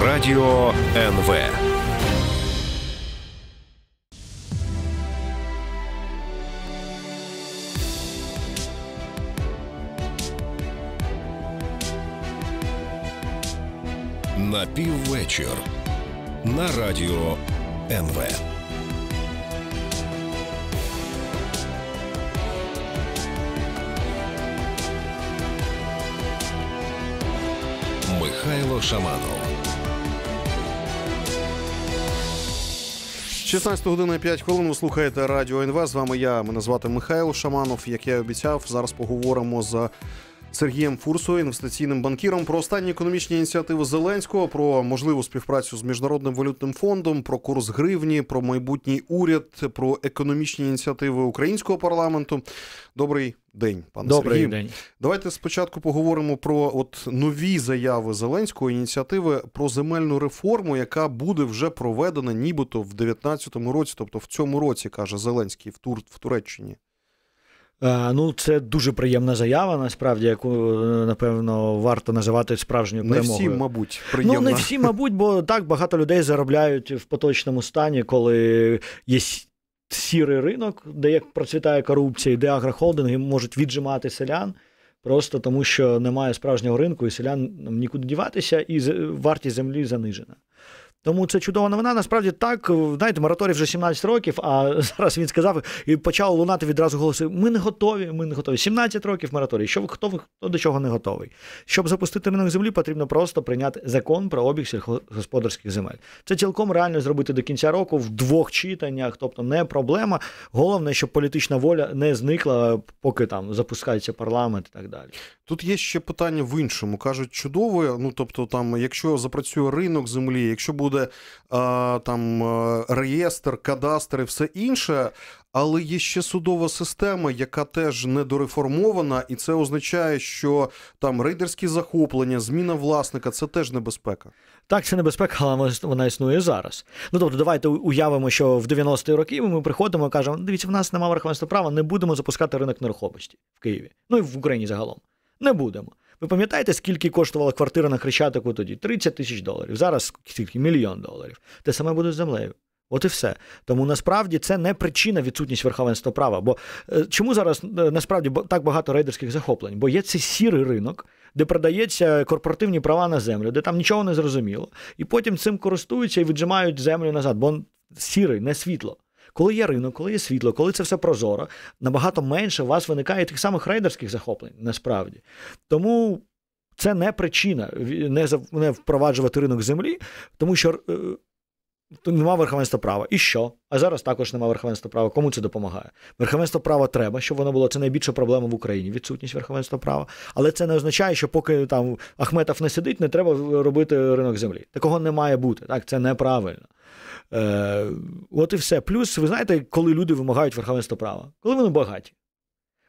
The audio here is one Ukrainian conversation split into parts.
Радио НВ. На піввечір на радіо НВ. Михайло Шаманов. 16 години 5 хвилин. Ви слухаєте радіо НВ. З вами я мене звати Михайло Шаманов. Як я і обіцяв, зараз поговоримо за. Сергієм Фурсою, інвестиційним банкіром, про останні економічні ініціативи Зеленського, про можливу співпрацю з міжнародним валютним фондом, про курс гривні, про майбутній уряд, про економічні ініціативи українського парламенту. Добрий день, пане Добрий Сергію. день. Давайте спочатку поговоримо про от нові заяви Зеленського ініціативи про земельну реформу, яка буде вже проведена, нібито в 2019 році, тобто в цьому році каже Зеленський в Тур в Туреччині. Е, ну, це дуже приємна заява, насправді, яку е, напевно варто називати справжньою перемогою. Не всім, мабуть, приємна. Ну не всі, мабуть, бо так багато людей заробляють в поточному стані, коли є. Сірий ринок, де як процвітає корупція, де агрохолдинги можуть віджимати селян просто тому, що немає справжнього ринку, і селян нікуди діватися, і вартість землі занижена. Тому це чудова новина. Насправді так, знаєте, мораторій вже 17 років, а зараз він сказав і почав лунати відразу голоси: ми не готові, ми не готові. 17 років мораторій. Що хто хто до чого не готовий? Щоб запустити ринок землі, потрібно просто прийняти закон про обіг сільськогосподарських земель. Це цілком реально зробити до кінця року в двох читаннях, тобто не проблема. Головне, щоб політична воля не зникла, поки там запускається парламент і так далі. Тут є ще питання в іншому. кажуть, чудово. Ну тобто, там, якщо запрацює ринок землі, якщо буде буде там е, реєстр, кадастр і все інше. Але є ще судова система, яка теж недореформована, і це означає, що там рейдерські захоплення, зміна власника це теж небезпека. Так, це небезпека, але вона існує зараз. Ну тобто, давайте уявимо, що в 90-ті роки ми приходимо і кажемо: дивіться, в нас немає верховенства права, не будемо запускати ринок нерухомості в Києві. Ну і в Україні загалом. Не будемо. Ви пам'ятаєте, скільки коштувала квартира на Хрещатику тоді? 30 тисяч доларів. Зараз скільки мільйон доларів. Те саме буде з землею. От і все. Тому насправді це не причина відсутність верховенства права. Бо е, чому зараз е, насправді так багато рейдерських захоплень? Бо є цей сірий ринок, де продається корпоративні права на землю, де там нічого не зрозуміло, і потім цим користуються і віджимають землю назад, бо сірий, не світло. Коли є ринок, коли є світло, коли це все прозоро, набагато менше у вас виникає тих самих рейдерських захоплень насправді. Тому це не причина не впроваджувати ринок землі, тому що е, Нема верховенства права. І що? А зараз також нема верховенства права. Кому це допомагає? Верховенство права треба, щоб воно було. Це найбільша проблема в Україні. Відсутність верховенства права. Але це не означає, що поки там Ахметов не сидить, не треба робити ринок землі. Такого не має бути. Так, це неправильно. Е, От і все. Плюс, ви знаєте, коли люди вимагають верховенства права, коли вони багаті.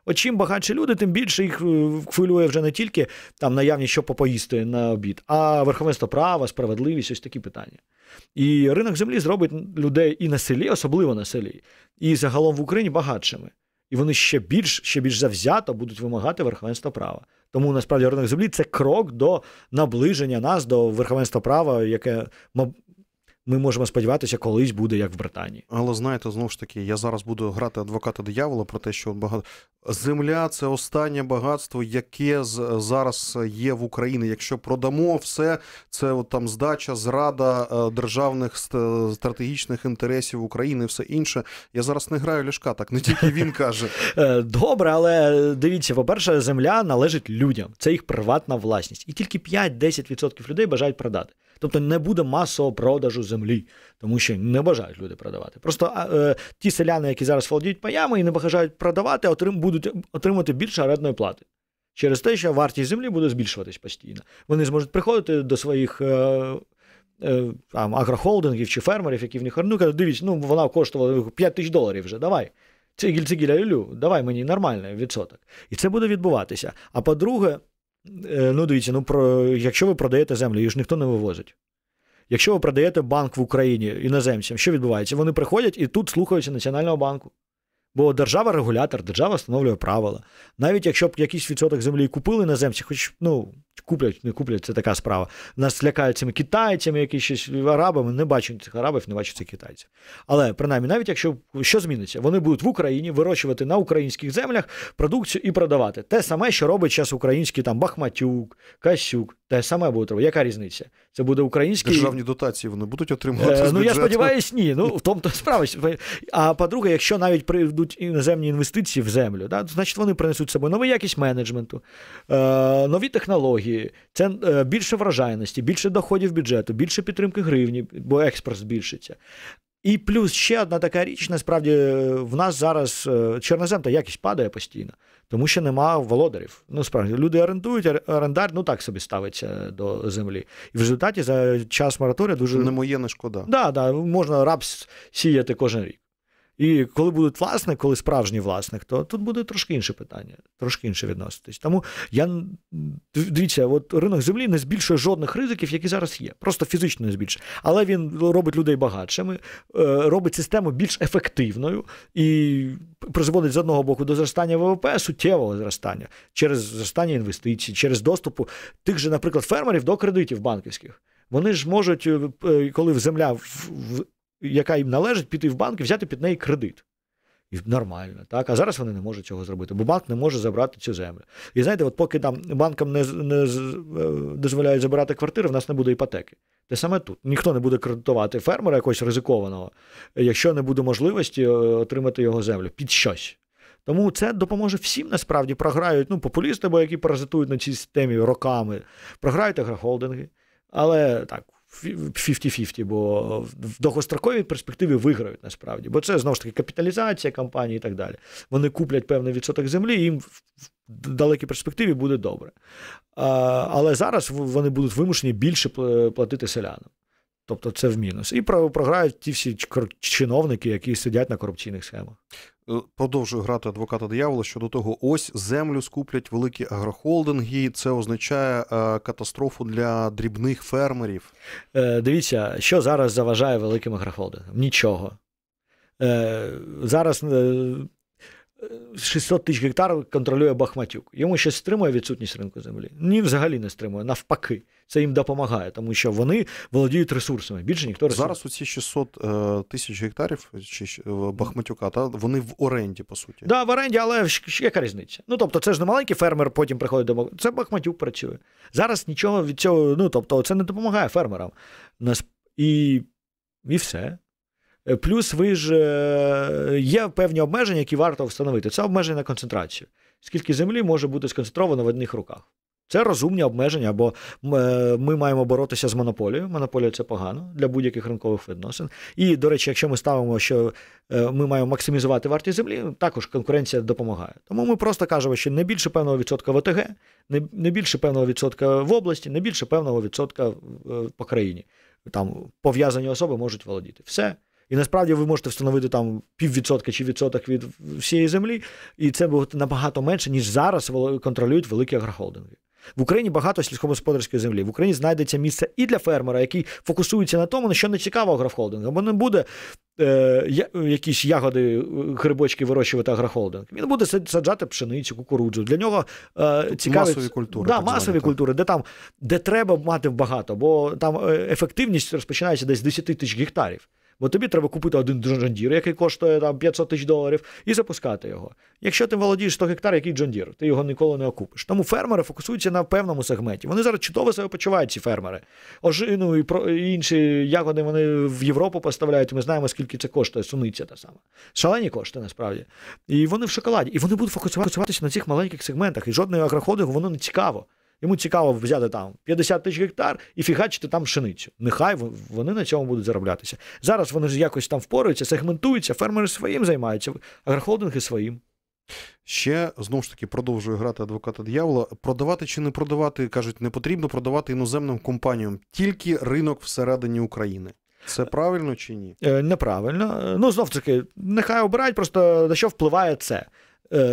От чим багатші люди, тим більше їх е, хвилює вже не тільки там наявність, що попоїсти на обід, а верховенство права, справедливість, ось такі питання. І ринок землі зробить людей і на селі, особливо на селі, і загалом в Україні багатшими. І вони ще більш ще більш завзято будуть вимагати верховенства права. Тому насправді ринок землі це крок до наближення нас до верховенства права, яке ми можемо сподіватися, колись буде як в Британії. Але знаєте, знову ж таки, я зараз буду грати адвоката диявола про те, що багато земля це останнє багатство, яке зараз є в Україні. Якщо продамо все, це от там здача, зрада е, державних стратегічних інтересів України, все інше. Я зараз не граю ляшка, так не тільки він каже. Е, добре, але дивіться, по-перше, земля належить людям, це їх приватна власність, і тільки 5-10% людей бажають продати. Тобто не буде масового продажу землі, тому що не бажають люди продавати. Просто е, ті селяни, які зараз володіють паями і не бажають продавати, отрим, будуть отримувати більше орендної плати. Через те, що вартість землі буде збільшуватись постійно. Вони зможуть приходити до своїх. Е, е там, Агрохолдингів чи фермерів, які в них ну, кажуть, дивіться, ну вона коштувала 5 тисяч доларів вже. Давай. Цигіль, цигіля, люлю, давай мені нормальний відсоток. І це буде відбуватися. А по-друге, Е, ну, дивіться, ну про якщо ви продаєте землю, її ж ніхто не вивозить. Якщо ви продаєте банк в Україні іноземцям, що відбувається? Вони приходять і тут слухаються Національного банку. Бо держава регулятор, держава встановлює правила. Навіть якщо б якийсь відсоток землі купили іноземці, хоч ну, Куплять, не куплять, це така справа. Нас лякають цими китайцями, якісь арабами. Не бачу цих арабів, не бачу цих китайців. Але принаймні, навіть якщо що зміниться, вони будуть в Україні вирощувати на українських землях продукцію і продавати. Те саме, що робить зараз український там Бахматюк, Касюк, те саме буде робити. Яка різниця? Це буде українські державні дотації. Вони будуть отримувати. Е, з ну я сподіваюся, ні. Ну в тому то справа. А по-друге, якщо навіть прийдуть іноземні інвестиції в землю, да, значить вони принесуть з собою нову якість менеджменту, е, нові технології екології, це е, більше вражайності, більше доходів бюджету, більше підтримки гривні, бо експорт збільшиться. І плюс ще одна така річ: насправді е, в нас зараз е, чорноземта якість падає постійно, тому що немає володарів. Ну, справді люди орендують, орендар ну так собі ставиться до землі. І в результаті за час мораторія дуже не моє не шкода. Да, да, можна рапс сіяти кожен рік. І коли будуть власник, коли справжній власник, то тут буде трошки інше питання, трошки інше відноситись. Тому я дивіться, от ринок землі не збільшує жодних ризиків, які зараз є. Просто фізично не збільшує. Але він робить людей багатшими, е, робить систему більш ефективною і призводить з одного боку до зростання ВВП, суттєвого зростання через зростання інвестицій, через доступу тих же, наприклад, фермерів до кредитів банківських. Вони ж можуть, е, е, коли земля в яка їм належить, піти в банк і взяти під неї кредит. І Нормально, так. А зараз вони не можуть цього зробити, бо банк не може забрати цю землю. І знаєте, от поки там банкам не не е, дозволяють забирати квартири, в нас не буде іпотеки. Те саме тут. Ніхто не буде кредитувати фермера якогось ризикованого, якщо не буде можливості е, отримати його землю під щось. Тому це допоможе всім насправді програють ну, популісти, бо які паразитують на цій системі роками, програють агрохолдинги. Але так, 50-50, бо в довгостроковій перспективі виграють насправді. Бо це знову ж таки капіталізація компанії і так далі. Вони куплять певний відсоток землі, і їм в далекій перспективі буде добре. Але зараз вони будуть вимушені більше платити селянам. Тобто це в мінус. І програють ті всі чиновники, які сидять на корупційних схемах. Е, продовжую грати адвоката диявола щодо того, ось землю скуплять великі агрохолдинги. Це означає е, катастрофу для дрібних фермерів. Е, дивіться, що зараз заважає великим агрохолдингам? Нічого. Зараз 600 тисяч гектарів контролює Бахматюк. Йому щось стримує відсутність ринку землі? Ні, взагалі не стримує. Навпаки, це їм допомагає, тому що вони володіють ресурсами. Більше ніхто ресурс. зараз. Оці 600 е, тисяч гектарів е, чи е, Бахматюка, та вони в оренді, по суті. Так, да, в оренді, але яка різниця? Ну тобто, це ж не маленький фермер, потім приходить до Це Бахматюк працює. Зараз нічого від цього, ну тобто, це не допомагає фермерам. І, І все. Е, плюс ви ж е, є певні обмеження, які варто встановити. Це обмеження на концентрацію. Скільки землі може бути сконцентровано в одних руках? Це розумні обмеження, бо е, ми маємо боротися з монополією. Монополія це погано для будь-яких ринкових відносин. І, до речі, якщо ми ставимо, що ми маємо максимізувати вартість землі, також конкуренція допомагає. Тому ми просто кажемо, що не більше певного відсотка в ОТГ, не більше певного відсотка в області, не більше певного відсотка по країні. Там пов'язані особи можуть володіти. Все. І насправді ви можете встановити там піввідсотка чи відсоток від всієї землі, і це буде набагато менше, ніж зараз контролюють великі агрохолдинги. В Україні багато сільськогосподарської землі. В Україні знайдеться місце і для фермера, який фокусується на тому, на що не цікаво агрохолдингу, бо не буде е, якісь ягоди, е, грибочки вирощувати агрохолдинг. Він буде саджати пшеницю, кукурудзу. Для нього е, цікаві масові культури, да, масові звані, культури, де там де треба мати багато, бо там е, ефективність розпочинається десь 10 тисяч гектарів. Бо тобі треба купити один джондір, який коштує там 500 тисяч доларів, і запускати його. Якщо ти володієш 100 гектар, який джондір, ти його ніколи не окупиш. Тому фермери фокусуються на певному сегменті. Вони зараз чудово себе почувають, ці фермери. Ожину і про інші ягоди вони в Європу поставляють. Ми знаємо, скільки це коштує, суниця та сама. Шалені кошти насправді. І вони в шоколаді. І вони будуть фокусуватися на цих маленьких сегментах. І жодної агроходу, воно не цікаво. Йому цікаво взяти там 50 тисяч гектар і фігачити там пшеницю. Нехай вони на цьому будуть зароблятися. Зараз вони ж якось там впораються, сегментуються, фермери своїм займаються, агрохолдинги своїм. Ще знову ж таки продовжую грати адвоката диявола. Продавати чи не продавати, кажуть, не потрібно продавати іноземним компаніям тільки ринок всередині України. Це е, правильно чи ні? Е, неправильно. Е, ну, знов таки, нехай обирають, просто на що впливає це.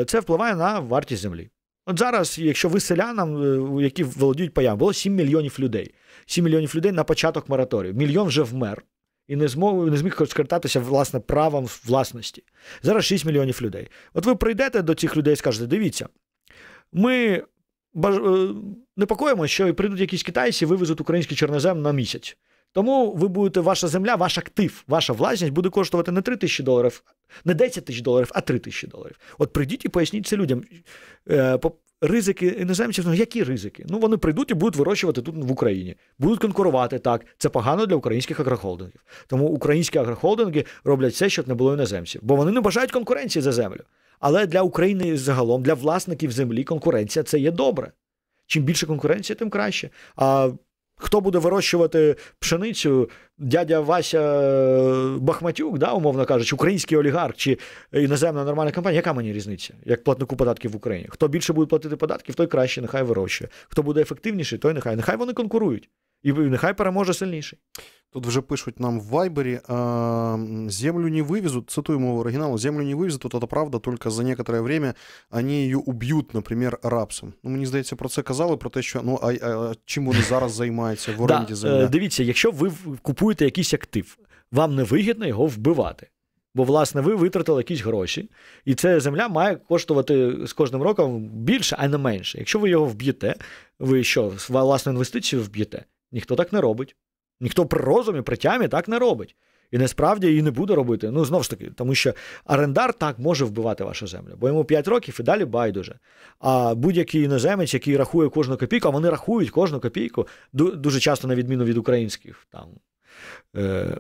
Це впливає на вартість землі. От зараз, якщо ви селянам, е, які володіють паям, було 7 мільйонів людей. 7 мільйонів людей на початок мораторію. Мільйон вже вмер і не змог не зміг скористатися власне правом власності. Зараз 6 мільйонів людей. От ви прийдете до цих людей і скажете: дивіться, ми е, непокоїмося, що прийдуть якісь китайці, вивезуть український чорнозем на місяць. Тому ви будете, ваша земля, ваш актив, ваша власність буде коштувати не 3 тисячі доларів, не 10 тисяч доларів, а 3 тисячі доларів. От прийдіть і поясніть це людям. Е, ризики іноземців, ну які ризики? Ну вони прийдуть і будуть вирощувати тут в Україні, будуть конкурувати так. Це погано для українських агрохолдингів. Тому українські агрохолдинги роблять все, щоб не було іноземців, бо вони не бажають конкуренції за землю. Але для України загалом, для власників землі, конкуренція це є добре. Чим більше конкуренція, тим краще. А Хто буде вирощувати пшеницю? Дядя Вася е, Бахматюк, да, умовно кажучи, український олігарх чи іноземна нормальна компанія, яка мені різниця, як платнику податків в Україні? Хто більше буде платити податків, той краще, нехай вирощує. Хто буде ефективніший, той нехай. Нехай вони конкурують. І нехай переможе сильніший. Тут вже пишуть нам в Вайбері, землю не вывезут, цитуємо его оригиналу, землю не вывезут, вот це правда, тільки за некоторое время они її уб'ють, наприклад, рапсом. Ну, мені здається, про це казали, про те, що ну, а, а чим вони зараз займаються в оренді е, земля? Дивіться, якщо ви купуєте якийсь актив, вам не вигідно його вбивати. Бо, власне, ви витратили якісь гроші, і ця земля має коштувати з кожним роком більше, а не менше. Якщо ви його вб'єте, ви що, власну інвестицію вб'єте? Ніхто так не робить. Ніхто при розумі, при тямі так не робить. І насправді і не буде робити. Ну, знову ж таки, тому що орендар так може вбивати вашу землю, бо йому 5 років і далі байдуже. А будь-який іноземець, який рахує кожну копійку, а вони рахують кожну копійку, дуже часто, на відміну від українських там е,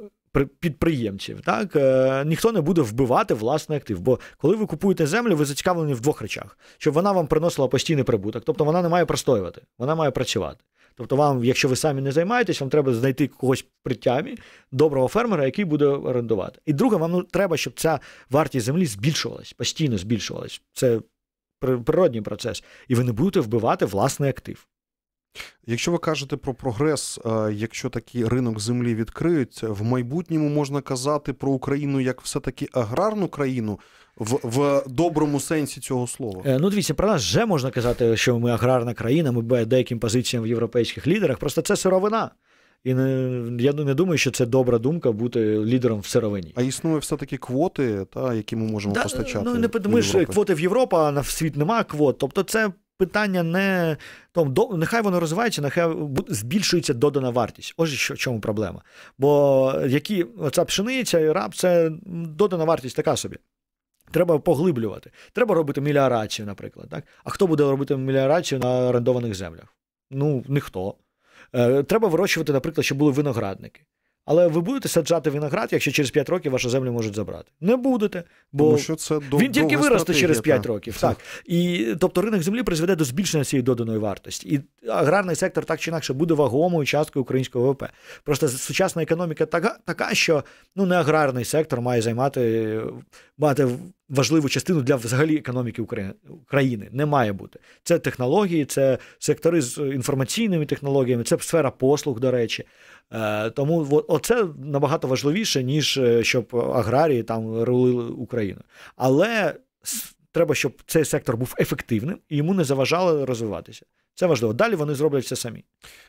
підприємців, так е, ніхто не буде вбивати власний актив. Бо коли ви купуєте землю, ви зацікавлені в двох речах: щоб вона вам приносила постійний прибуток, тобто вона не має простоювати, вона має працювати. Тобто, вам, якщо ви самі не займаєтесь, вам треба знайти когось при тямі, доброго фермера, який буде орендувати. І друге, вам ну, треба, щоб ця вартість землі збільшувалась, постійно збільшувалась. Це природній процес. І ви не будете вбивати власний актив. Якщо ви кажете про прогрес, е, якщо такий ринок землі відкриють, в майбутньому можна казати про Україну як все-таки аграрну країну в в доброму сенсі цього слова. Е, ну, дивіться, про нас вже можна казати, що ми аграрна країна, ми деяким позиціям в європейських лідерах. Просто це сировина. І не, я не думаю, що це добра думка бути лідером в сировині. А існує все-таки квоти, та, які ми можемо да, постачати. Ну не ми ж квоти в Європу, а на світ немає квот. Тобто, це питання не тому, до, нехай воно розвивається, нехай збільшується додана вартість. Ось що в чому проблема. Бо які оця пшениця і раб це додана вартість така собі. Треба поглиблювати. Треба робити міліорацію, наприклад. Так? А хто буде робити міліорацію на орендованих землях? Ну, ніхто. Е, треба вирощувати, наприклад, щоб були виноградники. Але ви будете саджати виноград, якщо через 5 років вашу землю можуть забрати? Не будете, бо Тому що це дов... він тільки виросте через 5 років. Так. І тобто ринок землі призведе до збільшення цієї доданої вартості. І аграрний сектор так чи інакше буде вагомою часткою українського ВВП. Просто сучасна економіка така, така що ну не аграрний сектор має займати мати важливу частину для взагалі економіки України. країни Не має бути. Це технології, це сектори з е, інформаційними технологіями, це сфера послуг, до речі. Е, тому оце набагато важливіше, ніж е, щоб аграрії там рулили Україну. Але треба, щоб цей сектор був ефективним і йому не заважало розвиватися. Це важливо. Далі вони зроблять все самі.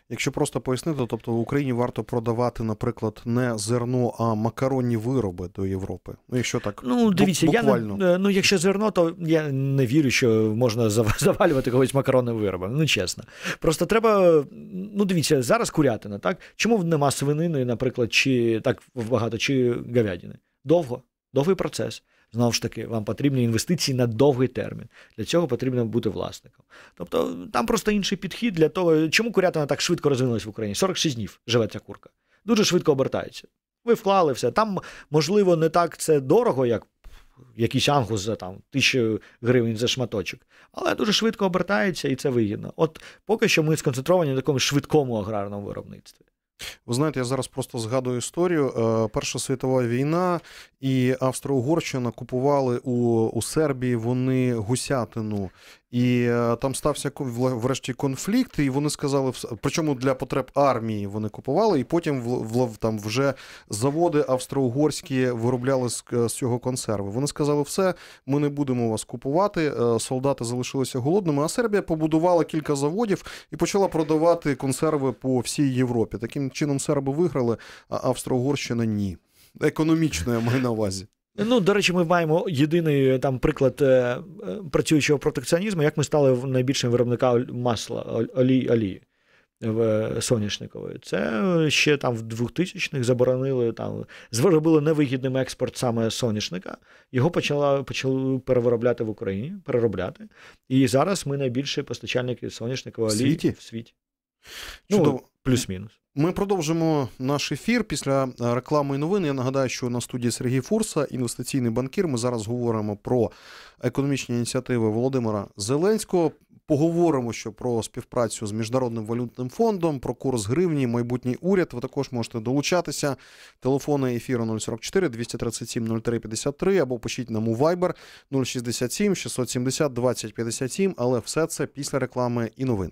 Якщо просто пояснити, тобто в Україні варто продавати, наприклад, не зерно, а макаронні вироби до Європи. Ну, якщо так, ну дивіться, буквально. я не, е, ну якщо зерно, то я не вірю, що можна завалювати когось макаронними виробами. Ну чесно. Просто треба. Ну, дивіться, зараз курятина, так? Чому нема свинини, наприклад, чи так багато, чи говядини? Довго, довгий процес. Знову ж таки, вам потрібні інвестиції на довгий термін. Для цього потрібно бути власником. Тобто там просто інший підхід для того, чому курятина так швидко розвинулась в Україні? 46 днів живе ця курка. Дуже швидко обертається. Ви вклали все. Там, можливо, не так це дорого, як якийсь ангус за там тисячу гривень за шматочок, але дуже швидко обертається і це вигідно. От поки що ми сконцентровані на такому швидкому аграрному виробництві. Ви знаєте, я зараз просто згадую історію. Е, Перша світова війна і Австро-Угорщина купували у у Сербії вони гусятину і е, там стався врешті конфлікт, і вони сказали, причому для потреб армії вони купували, і потім в, там вже заводи австро-угорські виробляли з, е, з цього консерви. Вони сказали, все, ми не будемо вас купувати. Е, солдати залишилися голодними. А Сербія побудувала кілька заводів і почала продавати консерви по всій Європі. Таким чином серби виграли, а Австро-Угорщина ні. Економічно я маю на увазі. Ну, до речі, ми маємо єдиний е, там приклад е, е, працюючого протекціонізму, як ми стали найбільшим виробником масла олії олії соняшникової. Це ще там в 2000-х заборонили там, зробили невигідним експорт саме соняшника. Його почала почали переробляти в Україні, переробляти. І зараз ми найбільші постачальники соняшникової олії в світі. Ну, Чудово. Ну, Плюс-мінус. Ми продовжимо наш ефір після е, реклами і новин. Я нагадаю, що на студії Сергій Фурса, інвестиційний банкір. Ми зараз говоримо про економічні ініціативи Володимира Зеленського. Поговоримо ще про співпрацю з міжнародним валютним фондом, про курс гривні, майбутній уряд. Ви також можете долучатися. Телефони ефіру 044 237 03 53 або пишіть нам у Viber 067 670 20 57. Але все це після реклами і новин.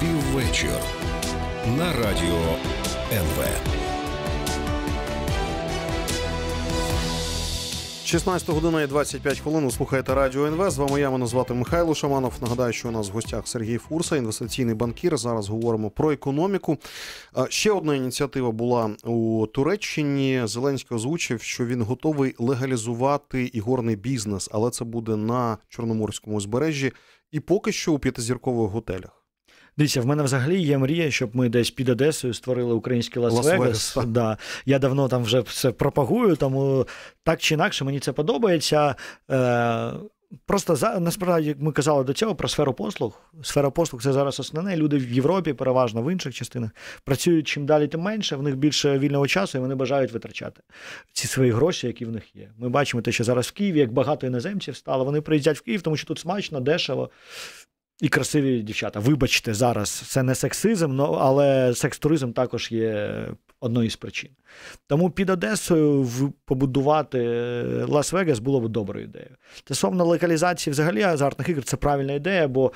Піввечір на радіо НВ. 16 година і 25 хвилин. Ви слухаєте Радіо НВ. З вами я мене звати Михайло Шаманов. Нагадаю, що у нас в гостях Сергій Фурса, інвестиційний банкір. Зараз говоримо про економіку. Ще одна ініціатива була у Туреччині. Зеленський озвучив, що він готовий легалізувати ігорний бізнес, але це буде на чорноморському узбережжі і поки що у п'ятизіркових готелях. Дивіться, в мене взагалі є мрія, щоб ми десь під Одесою створили український Лас-Вегас. Да. Я давно там вже все пропагую, тому так чи інакше мені це подобається. Е, Просто за насправді як ми казали до цього про сферу послуг. Сфера послуг це зараз основне. Люди в Європі, переважно в інших частинах, працюють чим далі, тим менше. В них більше вільного часу, і вони бажають витрачати ці свої гроші, які в них є. Ми бачимо те, що зараз в Києві, як багато іноземців стало. Вони приїздять в Київ, тому що тут смачно, дешево. І красиві дівчата. Вибачте, зараз це не сексизм, але секс-туризм також є одною з причин. Тому під Одесою побудувати е, Лас-Вегас було б доброю ідеєю. Стосовно локалізації взагалі азартних ігор, це правильна ідея, бо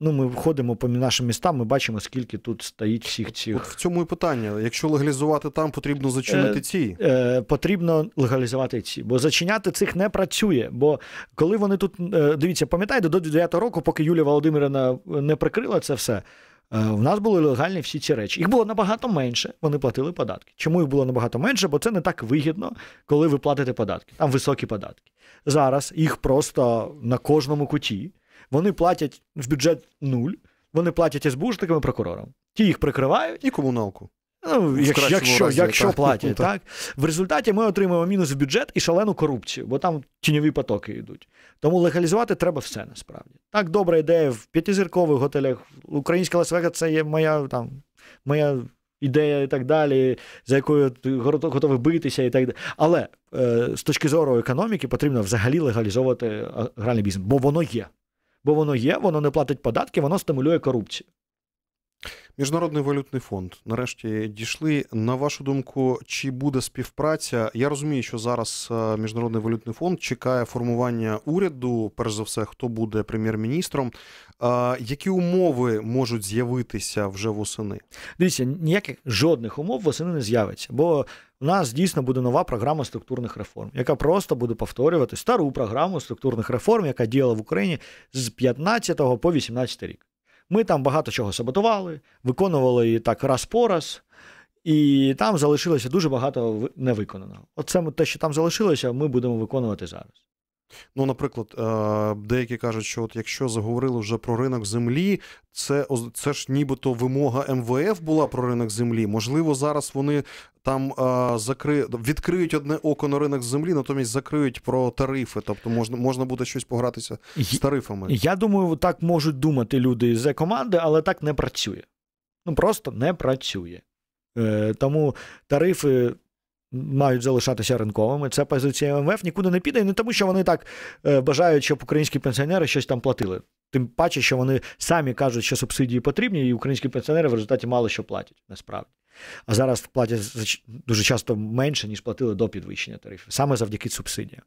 Ну, ми входимо по нашим містам, ми бачимо, скільки тут стоїть всіх цих. От в цьому і питання. Якщо легалізувати там, потрібно зачинити е, ці. Е, е, Потрібно легалізувати ці, бо зачиняти цих не працює. Бо коли вони тут е, дивіться, пам'ятаєте, до 9 року, поки Юлія Володимирівна е, не прикрила це все. Е, в нас були легальні всі ці речі. Їх було набагато менше, вони платили податки. Чому їх було набагато менше? Бо це не так вигідно, коли ви платите податки. Там високі податки. Зараз їх просто на кожному куті. Вони платять в бюджет нуль, вони платять СБУшникам і прокурорам. Ті їх прикривають. І комуналку. Ну, як, Якщо разі, якщо так. платять, так. В результаті ми отримуємо мінус в бюджет і шалену корупцію, бо там тіньові потоки йдуть. Тому легалізувати треба все насправді. Так, добра ідея в п'ятизіркових готелях. Українська Лас-Вега це є моя там, моя ідея і так далі, за якою готовий битися і так далі. Але е, з точки зору економіки потрібно взагалі легалізовувати гральний бізнес, бо воно є бо воно є, воно не платить податки, воно стимулює корупцію. Міжнародний валютний фонд. Нарешті дійшли. На вашу думку, чи буде співпраця? Я розумію, що зараз е, міжнародний валютний фонд чекає формування уряду. Перш за все, хто буде прем'єр-міністром. Е, які умови можуть з'явитися вже восени? Дивіться, ніяких жодних умов восени не з'явиться, бо нас дійсно буде нова програма структурних реформ, яка просто буде повторювати стару програму структурних реформ, яка діяла в Україні з 15 по 18 рік. Ми там багато чого саботували, виконували її так раз по раз, і там залишилося дуже багато невиконаного. Оце те, що там залишилося, ми будемо виконувати зараз. Ну, наприклад, е, деякі кажуть, що от якщо заговорили вже про ринок землі, це це ж нібито вимога МВФ була про ринок землі. Можливо, зараз вони там а, е, закри... відкриють одне око на ринок землі, натомість закриють про тарифи. Тобто можна можна буде щось погратися з тарифами. Я думаю, так можуть думати люди з команди, але так не працює. Ну просто не працює. Е, Тому тарифи. Мають залишатися ринковими. Це позиція МВФ нікуди не піде, не тому, що вони так е, бажають, щоб українські пенсіонери щось там платили. Тим паче, що вони самі кажуть, що субсидії потрібні, і українські пенсіонери в результаті мало що платять насправді. А зараз платять дуже часто менше, ніж платили до підвищення тарифів, саме завдяки субсидіям.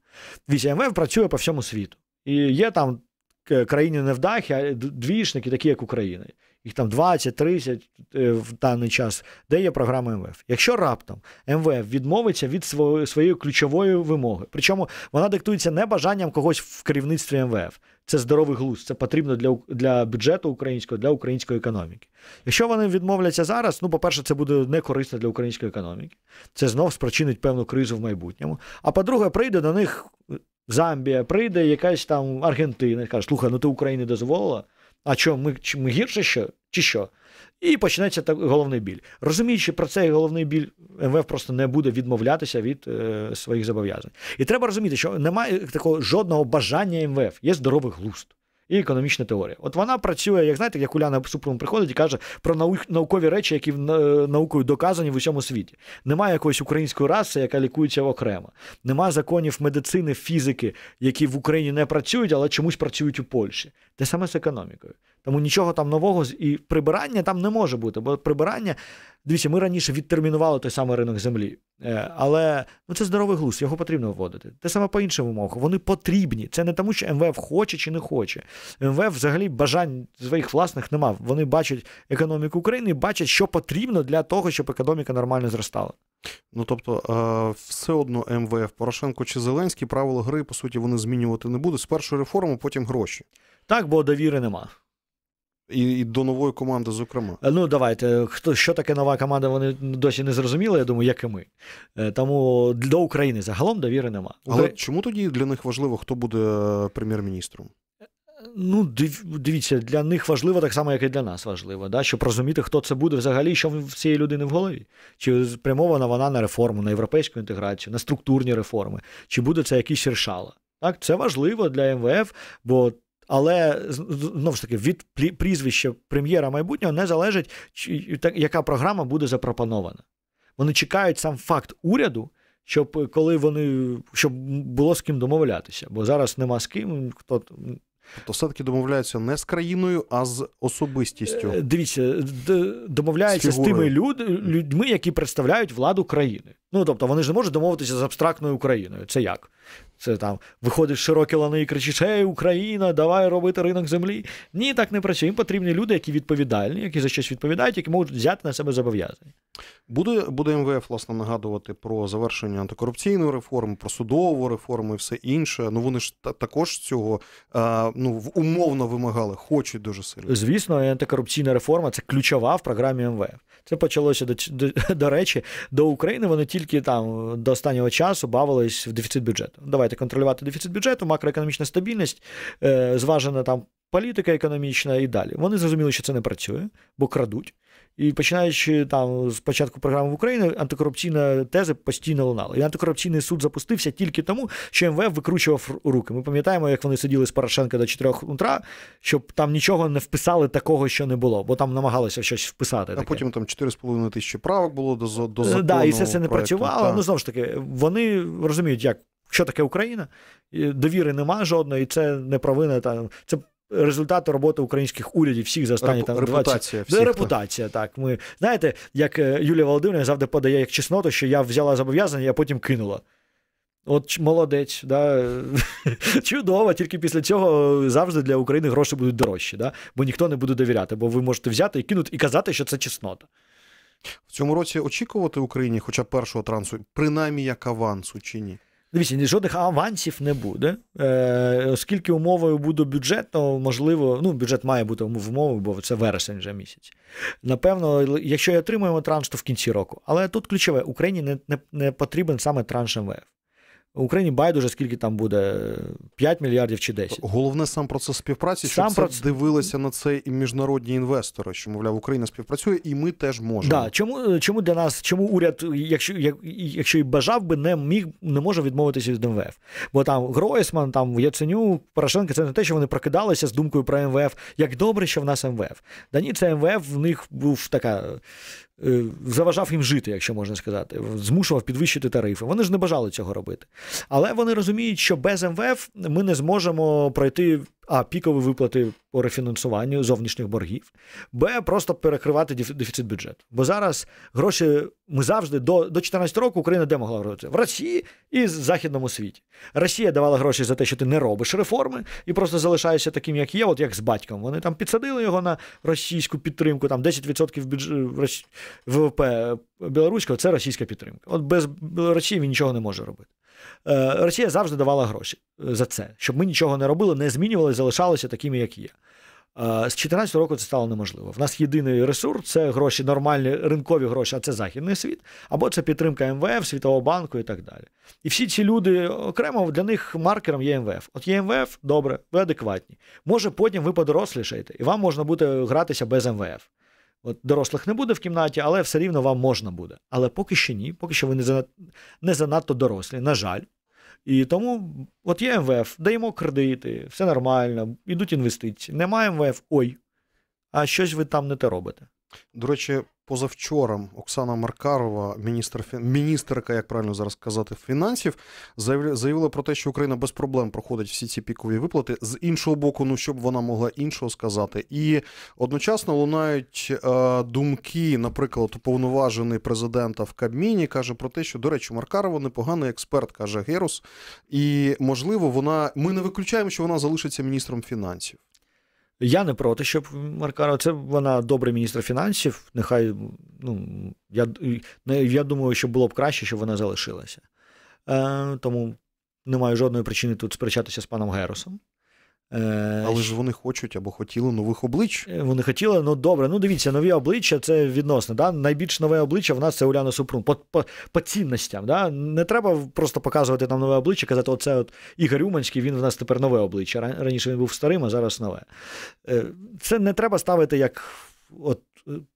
Вісім МВФ ем-, працює по всьому світу. І є там е, країни невдахи, двішники, такі як Україна їх там 20-30 е, в даний час, де є програма МВФ. Якщо раптом МВФ відмовиться від своєї ключової вимоги, причому вона диктується не бажанням когось в керівництві МВФ. Це здоровий глузд, це потрібно для для бюджету українського, для української економіки. Якщо вони відмовляться зараз, ну, по-перше, це буде не корисно для української економіки. Це знов спричинить певну кризу в майбутньому. А по-друге, прийде до них Замбія, прийде якась там Аргентина, каже, слухай, ну ти Україні дозволила. А що, ми чи ми гірше що? чи що? І почнеться так головний біль. Розуміючи про цей головний біль, МВФ просто не буде відмовлятися від е, своїх зобов'язань. І треба розуміти, що немає такого жодного бажання МВФ, є здоровий глузд і економічна теорія. От вона працює, як знаєте, як Уляна Супрун приходить і каже про нау- наукові речі, які е, наукою доказані в усьому світі. Немає якоїсь української раси, яка лікується окремо. Нема законів медицини, фізики, які в Україні не працюють, але чомусь працюють у Польщі. Те саме з економікою. Тому нічого там нового і прибирання там не може бути, бо прибирання Дивіться, ми раніше відтермінували той самий ринок землі, е, але ну це здоровий глузд, його потрібно вводити. Те саме по іншим умовах. Вони потрібні. Це не тому, що МВФ хоче чи не хоче. МВФ взагалі бажань своїх власних нема. Вони бачать економіку України, і бачать, що потрібно для того, щоб економіка нормально зростала. Ну тобто, е, все одно МВФ Порошенко чи Зеленський правила гри по суті вони змінювати не будуть. Спершу реформу, потім гроші. Так, бо довіри нема. І і до нової команди, зокрема. Е, ну, давайте. Е, хто що таке нова команда, вони досі не зрозуміли, я думаю, як і ми. Е, тому до України загалом довіри нема. Але Ви... чому тоді для них важливо, хто буде прем'єр-міністром? Ну, дивіться, для них важливо так само, як і для нас важливо, да? щоб розуміти, хто це буде взагалі, що в цієї людини в голові. Чи спрямована вона на реформу, на європейську інтеграцію, на структурні реформи, чи буде це якийсь решала? Так, це важливо для МВФ, бо але знову ж таки, від прізвища прем'єра майбутнього не залежить, яка програма буде запропонована. Вони чекають сам факт уряду, щоб коли вони щоб було з ким домовлятися. Бо зараз нема з ким. хто Тобто все-таки домовляються не з країною, а з особистістю. Е, дивіться, домовляються з, з тими людьми, які представляють владу країни. Ну, тобто, вони ж не можуть домовитися з абстрактною Україною. Це як? Це там виходить широкі лани і кричиш, ей, Україна, давай робити ринок землі. Ні, так не працює. Їм потрібні люди, які відповідальні, які за щось відповідають, які можуть взяти на себе зобов'язання. Буде буде МВФ власне нагадувати про завершення антикорупційної реформи, про судову реформу і все інше. Ну вони ж також цього е, ну умовно вимагали, хочуть дуже сильно. Звісно, антикорупційна реформа це ключова в програмі МВФ. Це почалося до, до, до речі, до України. Вони ті тільки там до останнього часу бавились в дефіцит бюджету. Давайте контролювати дефіцит бюджету, макроекономічна стабільність, е, зважена там політика економічна і далі. Вони зрозуміли, що це не працює, бо крадуть. І починаючи там з початку програми в Україні, антикорупційна теза постійно лунала. І антикорупційний суд запустився тільки тому, що МВФ викручував руки. Ми пам'ятаємо, як вони сиділи з Порошенка до 4 утра, щоб там нічого не вписали такого, що не було, бо там намагалися щось вписати. А таке. потім там 4,5 тисячі правок було до до закону. Е, да, і все це не працювало. Та. Ну знову ж таки, вони розуміють, як. Що таке Україна? Довіри нема жодної, і це не провина. Там це результати роботи українських урядів всіх за останні Реп, там 20... репутація. Всіх, репутація, так. так. Ми знаєте, як е, Юлія Володимирівна завжди подає як чесноту, що я взяла зобов'язання, я потім кинула. От молодець, да? чудово, тільки після цього е, завжди для України гроші будуть дорожчі, да? бо ніхто не буде довіряти, бо ви можете взяти і кинути і казати, що це чеснота. В цьому році очікувати Україні, хоча першого трансу, принаймні як авансу чи ні? Дивіться, жодних авансів не буде, е, оскільки умовою буде бюджет, то можливо, ну бюджет має бути умовою, бо це вересень вже місяць. Напевно, якщо я отримаємо транш, то в кінці року. Але тут ключове, Україні не не, не потрібен саме транш МВФ. Україні байдуже, скільки там буде 5 мільярдів чи 10. Головне сам процес співпраці, сам щоб це дивилися на це і міжнародні інвестори, що мовляв, Україна співпрацює, і ми теж можемо. Да. Чому е, чому для нас, чому уряд, якщо якщо і бажав би, не міг не може відмовитися від МВФ? Бо там Гройсман, там Яценюк, Порошенко, це не те, що вони прокидалися з думкою про МВФ. Як добре, що в нас МВФ. Да ні, це МВФ в них був така Е, заважав їм жити, якщо можна сказати, змушував підвищити тарифи. Вони ж не бажали цього робити. Але вони розуміють, що без МВФ ми не зможемо пройти а пікові виплати по рефінансуванню зовнішніх боргів, б просто перекривати дефіцит бюджету. Бо зараз гроші ми завжди до до 14 року Україна де могла робити? в Росії і в західному світі. Росія давала гроші за те, що ти не робиш реформи і просто залишаєшся таким, як є, от як з батьком. Вони там підсадили його на російську підтримку. Там 10% бюджету ВВП білоруського це російська підтримка. От без Росії він нічого не може робити. Е, Росія завжди давала гроші е, за це, щоб ми нічого не робили, не змінювали, залишалися такими, як є. Е, з 14 року це стало неможливо. В нас єдиний ресурс це гроші, нормальні ринкові гроші, а це західний світ, або це підтримка МВФ, Світового банку і так далі. І всі ці люди окремо для них маркером є МВФ. От є МВФ, добре, ви адекватні. Може, потім ви подорослішаєте, і вам можна буде гратися без МВФ. От Дорослих не буде в кімнаті, але все рівно вам можна буде. Але поки що ні, поки що ви не занадто, не занадто дорослі, на жаль. І тому от є МВФ, даємо кредити, все нормально, йдуть інвестиції. Немає МВФ, ой, а щось ви там не те робите. До речі, позавчора Оксана Маркарова, міністр міністерка, як правильно зараз казати, фінансів, заявила про те, що Україна без проблем проходить всі ці пікові виплати. З іншого боку, ну щоб вона могла іншого сказати, і одночасно лунають е, думки, наприклад, уповноважений президента в Кабміні каже про те, що до речі, Маркарова непоганий експерт, каже Герус, і можливо, вона ми не виключаємо, що вона залишиться міністром фінансів. Я не проти, щоб Маркаро. це вона добрий міністр фінансів. Нехай ну, я ну, я думаю, що було б краще, щоб вона залишилася. Е, Тому маю жодної причини тут сперечатися з паном Геросом. Е, Але ж вони хочуть або хотіли нових облич. Е, вони хотіли, ну добре. Ну дивіться, нові обличчя це відносно. Да? Найбільш нове обличчя в нас це Уляна Супрун. По по, по цінностям. Да? Не треба просто показувати нам нове обличчя, казати, оце от Ігор Уманський, він в нас тепер нове обличчя. Раніше він був старим, а зараз нове. Е, це не треба ставити як от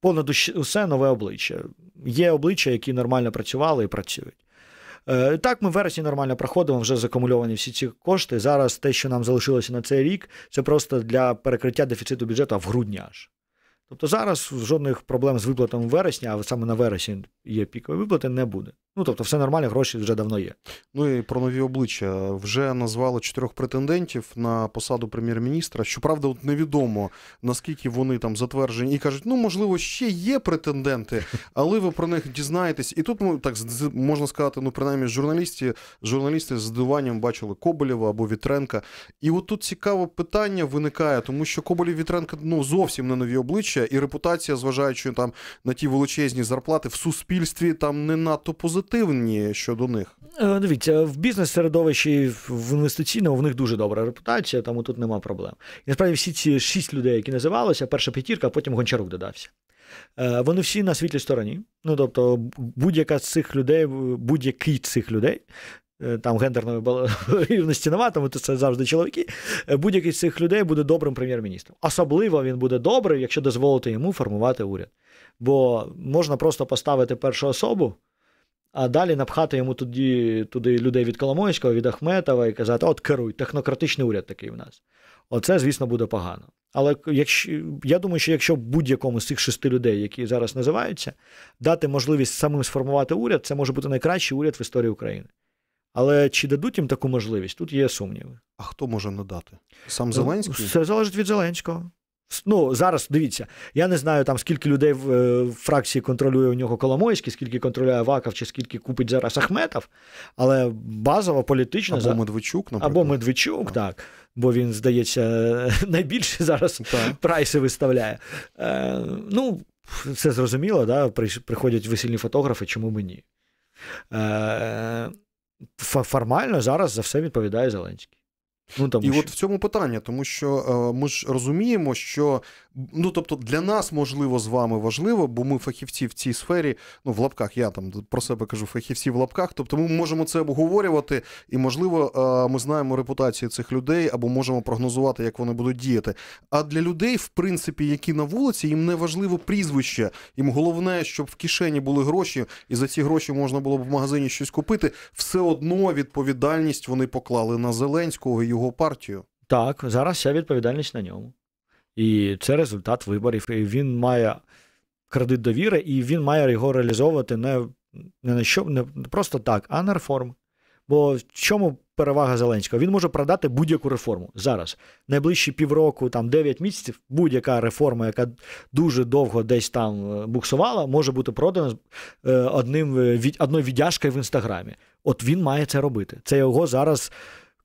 понад усе нове обличчя. Є обличчя, які нормально працювали і працюють. Е, так, ми в вересні нормально проходимо, вже закумульовані всі ці кошти. Зараз те, що нам залишилося на цей рік, це просто для перекриття дефіциту бюджету в грудні аж. Тобто зараз жодних проблем з виплатами вересня, а саме на вересні є пікові виплати, не буде. Ну тобто, все нормально, гроші вже давно є. Ну і про нові обличчя вже назвали чотирьох претендентів на посаду прем'єр-міністра. Щоправда, от невідомо наскільки вони там затверджені і кажуть, ну можливо, ще є претенденти, але ви про них дізнаєтесь. І тут ну, так можна сказати, ну принаймні журналісти, журналісти з здивуванням бачили Коболєва або Вітренка. І от тут цікаве питання виникає, тому що Коболєв Вітренка ну зовсім не нові обличчя обличчя і репутація, зважаючи там на ті величезні зарплати в суспільстві, там не надто позитивні щодо них. Е, дивіться, в бізнес-середовищі в інвестиційному в них дуже добра репутація, тому тут нема проблем. І насправді всі ці шість людей, які називалися, перша п'ятірка, а потім гончарук додався. Е, вони всі на світлій стороні. Ну тобто, будь-яка з цих людей, будь-який з цих людей Е, там гендерної рівності нема, тому то це завжди чоловіки. Е, будь-який з цих людей буде добрим прем'єр-міністром. Особливо він буде добрий, якщо дозволити йому формувати уряд. Бо можна просто поставити першу особу. А далі напхати йому туди туди людей від Коломойського, від Ахметова і казати, от керуй, технократичний уряд такий в нас. Оце, звісно, буде погано. Але якщо я думаю, що якщо будь-якому з цих шести людей, які зараз називаються, дати можливість самим сформувати уряд, це може бути найкращий уряд в історії України. Але чи дадуть їм таку можливість? Тут є сумніви. А хто може надати? Сам е, Зеленський? Все залежить від Зеленського. Ну, зараз дивіться, я не знаю там, скільки людей в, е, в фракції контролює у нього Коломойський, скільки контролює Ваков, чи скільки купить зараз Ахметов, але базово політично. Або за... Медведчук, наприклад. Або Медведчук, а. так. Бо він, здається, найбільше зараз так. прайси виставляє. Е, Ну, це зрозуміло, да? приходять весільні фотографи, чому мені. Е, формально зараз за все відповідає Зеленський. Ну, там І що. от в цьому питання, тому що е, ми ж розуміємо, що ну тобто для нас можливо з вами важливо, бо ми фахівці в цій сфері, ну в лапках, я там про себе кажу, фахівці в лапках, тобто ми можемо це обговорювати, і, можливо, е, ми знаємо репутацію цих людей або можемо прогнозувати, як вони будуть діяти. А для людей, в принципі, які на вулиці, їм не важливо прізвище, їм головне, щоб в кишені були гроші, і за ці гроші можна було б в магазині щось купити. Все одно відповідальність вони поклали на Зеленського і його його партію. Так, зараз вся відповідальність на ньому. І це результат виборів. І він має кредит довіри, і він має його реалізовувати не не на що не просто так, а на реформи. Бо в чому перевага Зеленського? Він може продати будь-яку реформу зараз. Найближчі півроку, там 9 місяців, будь-яка реформа, яка дуже довго десь там е, буксувала, може бути продана е, одним е, одною віддяжкою в інстаграмі. От він має це робити. Це його зараз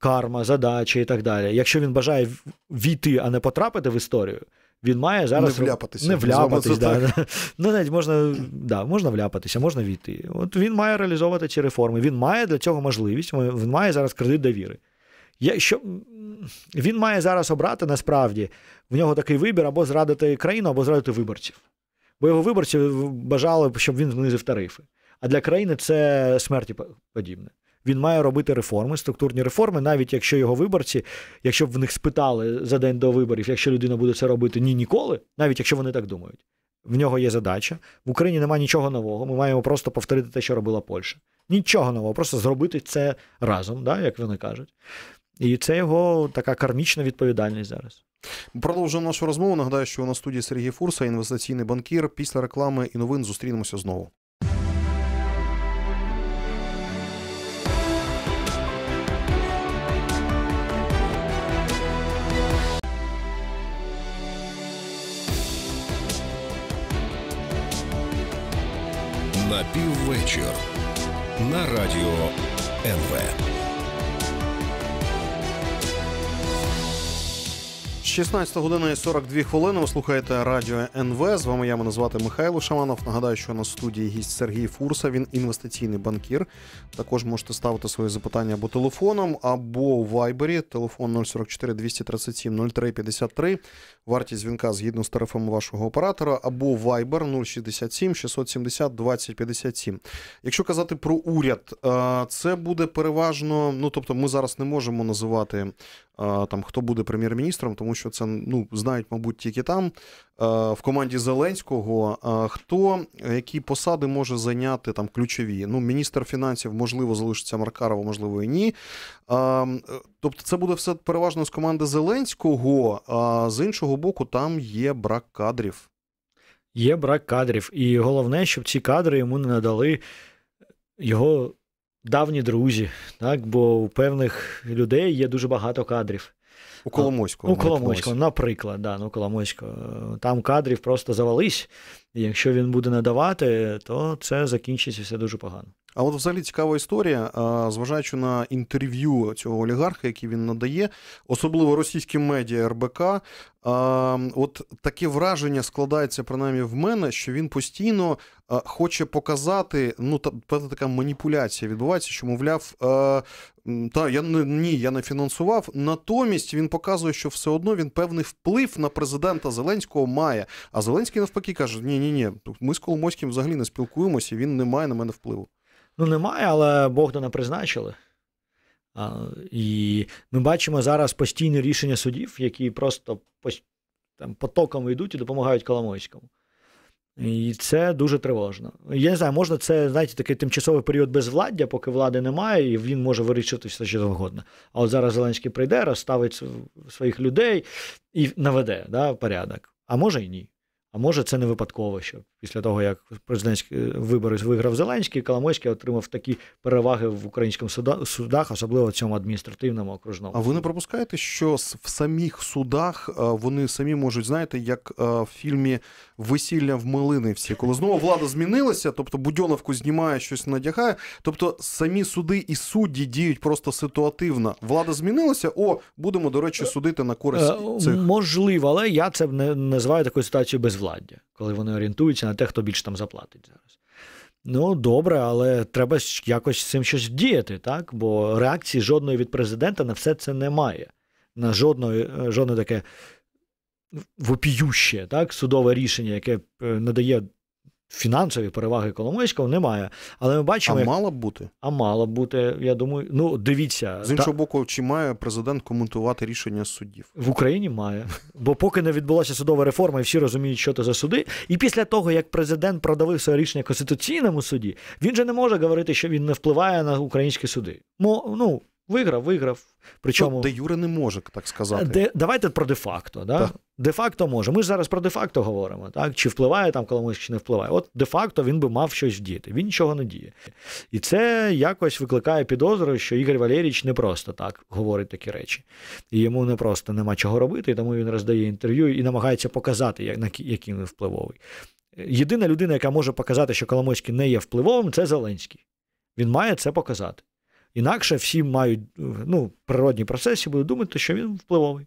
карма, задачі і так далі. Якщо він бажає війти, а не потрапити в історію, він має зараз не вляпатися. Не вляпатися, да. Ну, навіть можна да, можна вляпатися, можна війти. От він має реалізовувати ці реформи. Він має для цього можливість, він має зараз кредит довіри. Я, що, Він має зараз обрати насправді в нього такий вибір або зрадити країну, або зрадити виборців. Бо його виборці бажали, б, щоб він знизив тарифи. А для країни це смерті подібне він має робити реформи, структурні реформи, навіть якщо його виборці, якщо б в них спитали за день до виборів, якщо людина буде це робити, ні ніколи, навіть якщо вони так думають. В нього є задача. В Україні немає нічого нового. Ми маємо просто повторити те, що робила Польща. Нічого нового, просто зробити це разом, да, як вони кажуть. І це його така кармічна відповідальність зараз. Продовжуємо нашу розмову. Нагадаю, що у нас студії Сергій Фурса, інвестиційний банкір. Після реклами і новин зустрінемося знову. піввечір на радіо НВ. 16 година і 42 хвилини. Ви слухаєте радіо НВ. З вами я мене звати Михайло Шаманов. Нагадаю, що на студії гість Сергій Фурса. Він інвестиційний банкір. Також можете ставити свої запитання або телефоном, або в вайбері. Телефон 044 237 03.53. Вартість дзвінка згідно з тарифом вашого оператора, або вайбер 067 670 2057. Якщо казати про уряд, е, це буде переважно. Ну тобто, ми зараз не можемо називати там хто буде прем'єр-міністром, тому що це ну знають, мабуть, тільки там в команді Зеленського. Хто які посади може зайняти там ключові? Ну, міністр фінансів можливо залишиться Маркарова, можливо, і ні. Тобто, це буде все переважно з команди Зеленського. А з іншого боку, там є брак кадрів. Є брак кадрів, і головне, щоб ці кадри йому не надали його давні друзі, так? бо у певних людей є дуже багато кадрів. У Коломойського. У Коломойського, наприклад, да, ну Коломойського. Там кадрів просто завались. і Якщо він буде надавати, то це закінчиться все дуже погано. А от взагалі цікава історія, зважаючи на інтерв'ю цього олігарха, який він надає, особливо російським медіа РБК. От таке враження складається принаймні в мене, що він постійно хоче показати. Ну та така маніпуляція відбувається, що мовляв, та я не ні, я не фінансував. Натомість він показує, що все одно він певний вплив на президента Зеленського має. А Зеленський навпаки каже: Ні, ні, ні, ми з Коломойським взагалі не спілкуємося. Він не має на мене впливу ну немає, але Богдана призначили. А, І ми бачимо зараз постійне рішення судів, які просто там, потоком йдуть і допомагають Коломойському. І це дуже тривожно. Я не знаю, можна це, знаєте, такий тимчасовий період безвладдя, поки влади немає, і він може вирішити все що завгодно. А от зараз Зеленський прийде, розставить своїх людей і наведе да, порядок. А може і ні. А може, це не випадково, що після того, як президентські е, вибори виграв Зеленський, Коломойський отримав такі переваги в українському судах, особливо в цьому адміністративному окружному. А ви не пропускаєте, що в самих судах е, вони самі можуть знаєте, як е, в фільмі Весілля в милини всі, коли знову влада змінилася, тобто Будьоновку знімає щось, надягає. Тобто самі суди і судді діють просто ситуативно. Влада змінилася. О, будемо до речі, судити на користь цих. можливо, але я це не називаю такою ситуацією безвладдя коли вони орієнтуються на те, хто більше там заплатить зараз. Ну, добре, але треба якось з цим щось діяти, так? Бо реакції жодної від президента на все це немає. На жодної, е, жодне таке вопіюще так, судове рішення, яке е, надає фінансові переваги Коломойського немає. Але ми бачимо, а як... мала б бути. А мала б бути, я думаю. Ну, дивіться. З іншого та... боку, чи має президент коментувати рішення суддів? В Україні має. Бо поки не відбулася судова реформа, і всі розуміють, що це за суди. І після того, як президент продавив своє рішення Конституційному суді, він же не може говорити, що він не впливає на українські суди. Мо, ну, Виграв, виграв. Причому де Юре не може так сказати. Де давайте про де-факто. Да? Так. Де-факто може. Ми ж зараз про де-факто говоримо, так чи впливає там Коломойський, чи не впливає. От де-факто він би мав щось діяти. Він нічого не діє, і це якось викликає підозру, що Ігор Валерійович не просто так говорить такі речі, і йому не просто нема чого робити, і тому він роздає інтерв'ю і намагається показати, який він впливовий. Єдина людина, яка може показати, що Коломойський не є впливовим, це Зеленський. Він має це показати. Інакше всі мають ну, природні процеси, будуть думати, що він впливовий.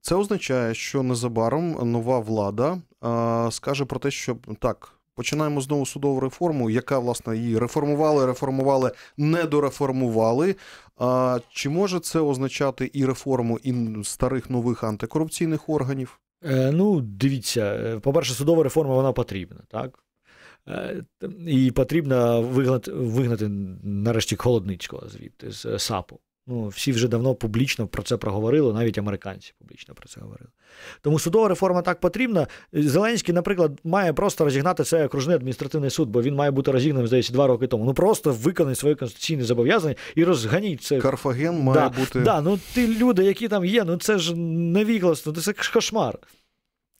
Це означає, що незабаром нова влада а, скаже про те, що так. Починаємо знову судову реформу, яка власне її реформували, реформували, недореформували. А чи може це означати і реформу і старих нових антикорупційних органів? Е, ну, дивіться, е, по перше, судова реформа вона потрібна, так Е, і потрібно вигнати, вигнати нарешті холодницького звідти з е, САПу. Ну, всі вже давно публічно про це проговорили, навіть американці публічно про це говорили. Тому судова реформа так потрібна. Зеленський, наприклад, має просто розігнати це окружний адміністративний суд, бо він має бути розігнаний, здається, два роки тому. Ну просто виконай свої конституційне зобов'язання і розганіть це. Карфаген має да, бути. Да, ну Ти люди, які там є, ну це ж невігласно, це кошмар.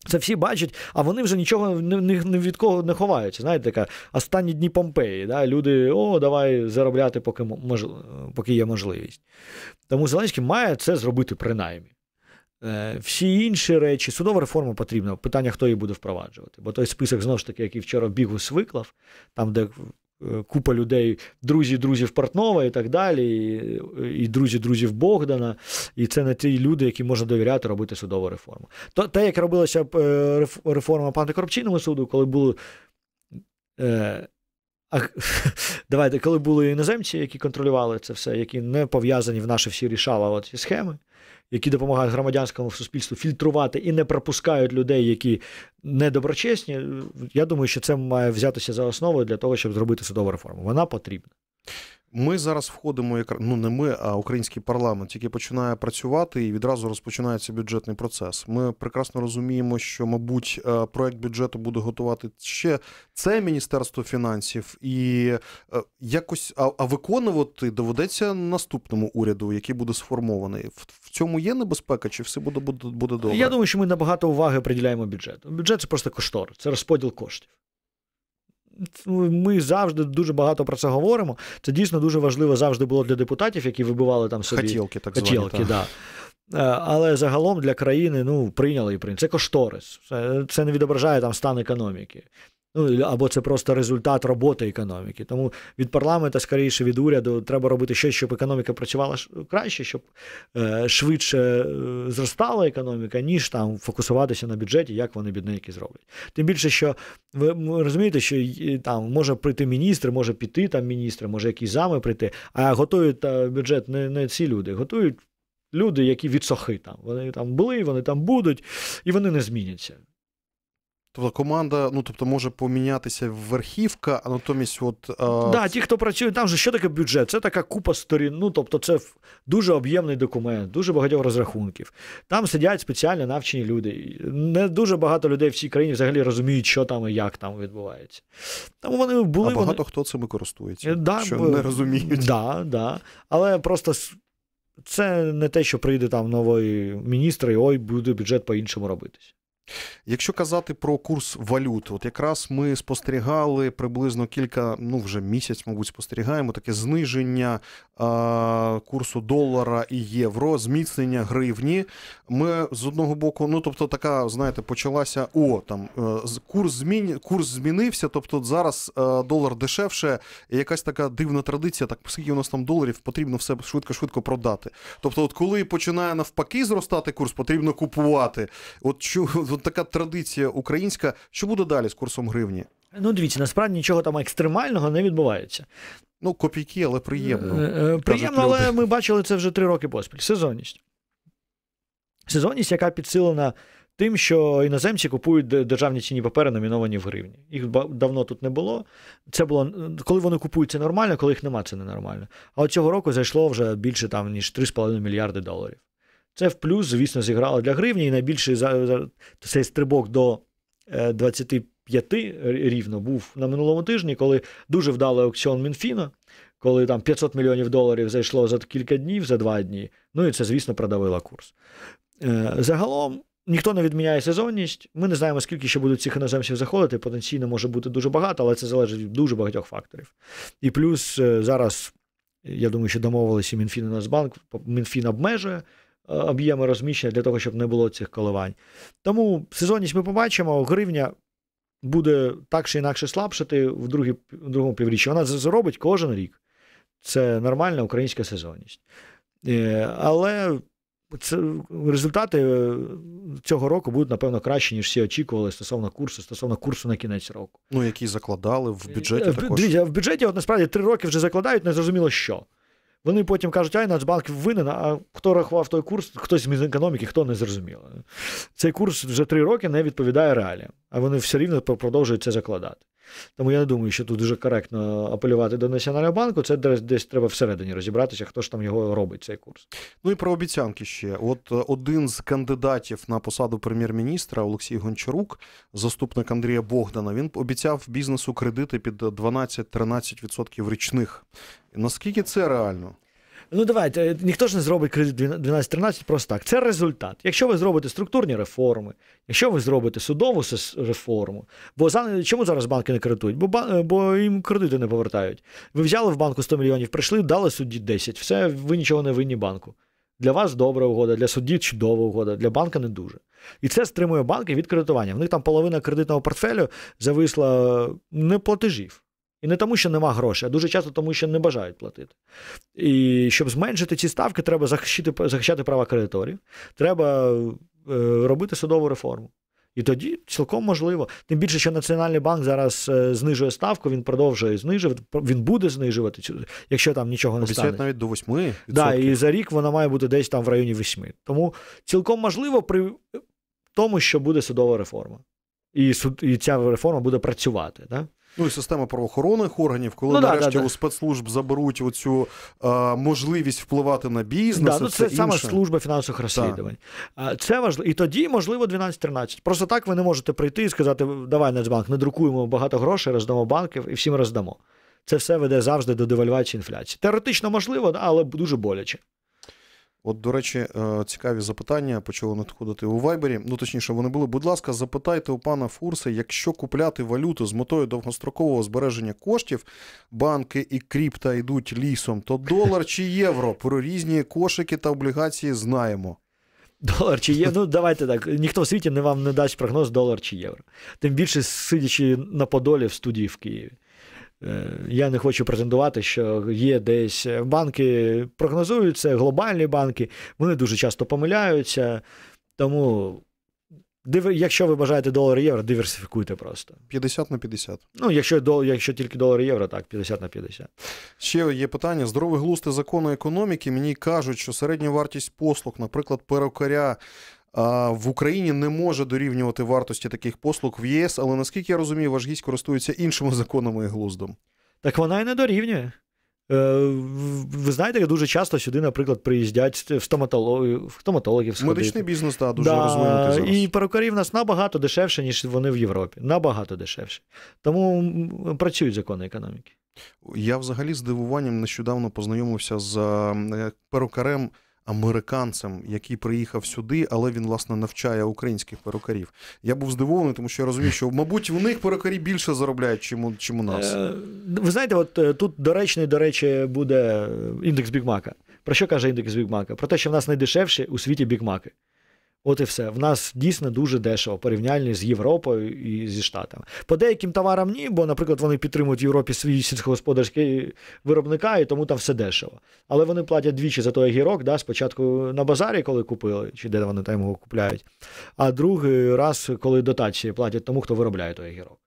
Це всі бачать, а вони вже нічого не від кого не ховаються. Знаєте, така останні дні Помпеї. Да? Люди, о, давай заробляти, поки мож... поки є можливість. Тому Зеленський має це зробити принаймні. Е, всі інші речі, судова реформа потрібна. Питання, хто її буде впроваджувати. Бо той список, знову ж таки, який вчора в бігу свиклав, там, де Е, купа людей, друзі, друзів Портнова і так далі, і, і друзі, друзів Богдана. І це не ті люди, які можна довіряти робити судову реформу. То те, як робилася е, реформа по антикорупційному суду, коли були. Е, а, давайте, коли були іноземці, які контролювали це все, які не пов'язані в наші всі рішала ці схеми які допомагають громадянському суспільству фільтрувати і не пропускають людей, які недоброчесні. Я думаю, що це має взятися за основу для того, щоб зробити судову реформу. Вона потрібна. Ми зараз входимо, як ну не ми, а український парламент, тільки починає працювати і відразу розпочинається бюджетний процес. Ми прекрасно розуміємо, що, мабуть, е, проект бюджету буде готувати ще це Міністерство фінансів, і е, якось а, а виконувати доведеться наступному уряду, який буде сформований. В, в цьому є небезпека, чи все буде буде, буде добре? Я думаю, що ми набагато уваги приділяємо бюджету. Бюджет це просто коштор, це розподіл коштів. Ми завжди дуже багато про це говоримо. Це дійсно дуже важливо завжди було для депутатів, які вибивали там собі Хотілки, так звані. Хотілки, так. Да. Е, але загалом для країни ну, прийняли і прийняли. Це кошторис, це не відображає там стан економіки. Ну або це просто результат роботи економіки. Тому від парламенту, скоріше від уряду, треба робити щось, щоб економіка працювала краще, щоб е, швидше е, зростала економіка, ніж там фокусуватися на бюджеті, як вони бідненькі зроблять. Тим більше, що ви розумієте, що там може прийти міністр, може піти там міністр, може якісь зами прийти, а готують е, бюджет не, не ці люди, готують люди, які відсохи там. Вони там були, вони там будуть, і вони не зміняться. Тобто команда, ну тобто, може помінятися верхівка, а натомість, от а... да, ті, хто працює, там же що таке бюджет? Це така купа сторін. Ну тобто, це дуже об'ємний документ, дуже багатьох розрахунків. Там сидять спеціально навчені люди. Не дуже багато людей в цій країні взагалі розуміють, що там і як там відбувається. Тому вони були а багато вони... хто цим користується, е, да, що бо... не розуміють. Да, да. Але просто це не те, що прийде там новий міністр, і ой, буде бюджет по-іншому робитись. Якщо казати про курс валют, от якраз ми спостерігали приблизно кілька, ну вже місяць, мабуть, спостерігаємо таке зниження а, курсу долара і євро, зміцнення гривні. Ми з одного боку, ну тобто, така, знаєте, почалася о там е, курс змін, курс змінився. Тобто, зараз а, е, долар дешевше, якась така дивна традиція. Так скільки у нас там доларів потрібно все швидко-швидко продати. Тобто, от коли починає навпаки зростати курс, потрібно купувати. От чу от така традиція українська. Що буде далі з курсом гривні? Ну, дивіться, насправді нічого там екстремального не відбувається. Ну, копійки, але приємно. Е, е, приємно, але ми бачили це вже три роки поспіль. Сезонність. Сезонність, яка підсилена тим, що іноземці купують державні ціні папери, номіновані в гривні. Їх давно тут не було. Це було коли вони купують, це нормально, коли їх нема, це ненормально. А от цього року зайшло вже більше там, ніж 3,5 мільярди доларів. Це в плюс, звісно, зіграло для гривні. І найбільший за цей стрибок до 25 е, рівно був на минулому тижні, коли дуже вдалий аукціон Мінфіна, коли там 500 мільйонів доларів зайшло за кілька днів, за два дні. Ну і це, звісно, продавило курс. Е, загалом. Ніхто не відміняє сезонність. Ми не знаємо, скільки ще будуть цих іноземців заходити. Потенційно може бути дуже багато, але це залежить від дуже багатьох факторів. І плюс е, зараз, я думаю, що домовилися Мінфін і Нацбанк, Мінфін обмежує Е, об'єми розміщення для того, щоб не було цих коливань. Тому сезонність ми побачимо, гривня. Буде так чи інакше слабшати в другі, в другому півріччі. Вона зробить кожен рік. Це нормальна українська сезонність. Е, але це, результати е, цього року будуть, напевно, кращі, ніж всі очікували стосовно курсу, стосовно курсу на кінець року. Ну, які закладали в бюджеті. також. В бюджеті, от насправді, три роки вже закладають, не зрозуміло що. Вони потім кажуть, ай, Нацбанк винен, а хто рахував той курс, хтось з економіки, хто не зрозуміло. Цей курс вже три роки не відповідає реаліям, а вони все рівно продовжують це закладати. Тому я не думаю, що тут дуже коректно апелювати до Національного банку. Це десь треба всередині розібратися, хто ж там його робить, цей курс. Ну і про обіцянки ще. От е, один з кандидатів на посаду прем'єр-міністра Олексій Гончарук, заступник Андрія Богдана, він обіцяв бізнесу кредити під 12-13% річних. Наскільки це реально? Ну, давайте, е, ніхто ж не зробить кредит 12-13 просто так. Це результат. Якщо ви зробите структурні реформи, якщо ви зробите судову реформу, бо за чому зараз банки не кредитують? Бо е, бо їм кредити не повертають. Ви взяли в банку 100 мільйонів, прийшли, дали судді 10. Все, ви нічого не винні банку. Для вас добра угода, для судді чудова угода, для банка не дуже. І це стримує банки від кредитування. В них там половина кредитного портфелю зависла е, не платежів. І не тому, що нема грошей, а дуже часто тому, що не бажають платити. І щоб зменшити ці ставки, треба захищати, захищати права кредиторів, треба е, робити судову реформу. І тоді цілком можливо. Тим більше, що Національний банк зараз е, знижує ставку, він продовжує знижувати, він буде знижувати, якщо там нічого не Обіцяють стане. навіть до 8%. Да, і за рік вона має бути десь там в районі 8. Тому цілком можливо при е, тому, що буде судова реформа. І суд, і ця реформа буде працювати. Да? Ну і система правоохоронних органів, коли ну, нарешті да, да, у спецслужб заберуть оцю е, можливість впливати на бізнес. Да, ну, Це саме служба фінансових розслідувань. Це важливо. І тоді, можливо, 12-13. Просто так ви не можете прийти і сказати: давай Нацбанк, не друкуємо багато грошей, роздамо банків і всім роздамо. Це все веде завжди до девальвації інфляції. Теоретично можливо, але дуже боляче. От, до речі, е, цікаві запитання почали надходити у Вайбері. Ну, точніше, вони були. Будь ласка, запитайте у пана Фурса, якщо купляти валюту з метою довгострокового збереження коштів, банки і кріпта йдуть лісом, то долар чи євро про різні кошики та облігації знаємо. Долар чи євро? Ну, давайте так. Ніхто в світі не вам не дасть прогноз долар чи євро. Тим більше, сидячи на Подолі в студії в Києві. Е, я не хочу претендувати, що є десь банки, прогнозують це, глобальні банки, вони дуже часто помиляються. Тому, якщо ви бажаєте долар євро, диверсифікуйте просто. 50 на 50. Ну, якщо якщо тільки долар євро, так, 50 на 50. Ще є питання: здоровий глусти закону економіки. Мені кажуть, що середня вартість послуг, наприклад, перукаря в Україні не може дорівнювати вартості таких послуг в ЄС, але наскільки я розумію, ваш гість користується іншими законами і глуздом. Так вона і не дорівнює. Е, ви знаєте, дуже часто сюди, наприклад, приїздять в стоматологів, в стоматологів сходити. Медичний бізнес, так, дуже да, розвинутий зараз. І перукарів нас набагато дешевше, ніж вони в Європі. Набагато дешевше. Тому працюють закони економіки. Я взагалі з дивуванням нещодавно познайомився з е, перукарем американцем, який приїхав сюди, але він власне навчає українських перукарів. Я був здивований, тому що я розумію, що мабуть у них перукарі більше заробляють, чим, чим у нас. Е, ви знаєте, от е, тут доречний, до речі, буде е, індекс Бігмака. Про що каже індекс Бігмака? Про те, що в нас найдешевші у світі бігмаки. От і все. В нас дійсно дуже дешево порівняльно з Європою і зі Штатами. По деяким товарам ні, бо, наприклад, вони підтримують в Європі свій сільськогосподарський виробника, і тому там все дешево. Але вони платять двічі за той огірок, да, спочатку на базарі, коли купили, чи де вони там його купляють, а другий раз, коли дотації платять тому, хто виробляє той огірок.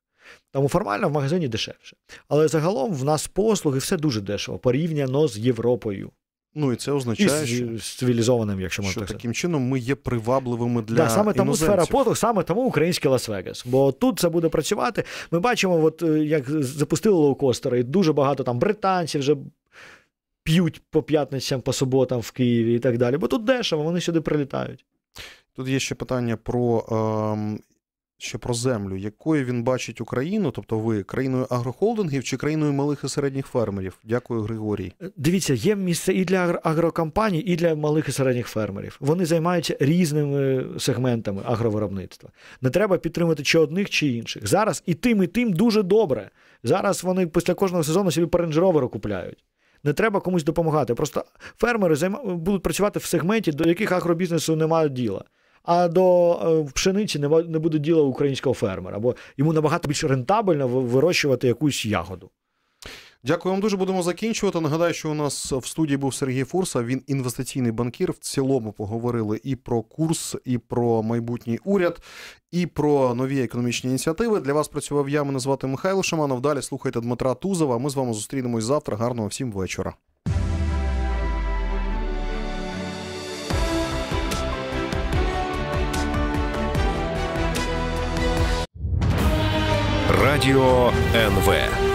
Тому формально в магазині дешевше. Але загалом в нас послуги все дуже дешево порівняно з Європою. Ну і це означає і з, цивілізованим, якщо можна що так таким чином ми є привабливими для да, саме тому сфера послуг, саме тому український Лас-Вегас. Бо тут це буде працювати. Ми бачимо, от е, як запустили лоукостери, і дуже багато там британців вже. П'ють по п'ятницям, по суботам в Києві і так далі. Бо тут дешево, вони сюди прилітають. Тут є ще питання про е, ще про землю, якою він бачить Україну, тобто ви країною агрохолдингів чи країною малих і середніх фермерів? Дякую, Григорій. Е, дивіться, є місце і для агрокомпаній, і для малих і середніх фермерів. Вони займаються різними сегментами агровиробництва. Не треба підтримати чи одних, чи інших. Зараз і тим, і тим дуже добре. Зараз вони після кожного сезону собі перенджеровери купляють. Не треба комусь допомагати. Просто фермери займа... будуть працювати в сегменті, до яких агробізнесу немає діла а до е, пшениці не буде діла українського фермера, бо йому набагато більш рентабельно вирощувати якусь ягоду. Дякую вам дуже. Будемо закінчувати. Нагадаю, що у нас в студії був Сергій Фурса. Він інвестиційний банкір. В цілому поговорили і про курс, і про майбутній уряд, і про нові економічні ініціативи. Для вас працював я. Мене звати Михайло Шаманов. Далі слухайте Дмитра Тузова. Ми з вами зустрінемось завтра. Гарного всім вечора. Радио НВ.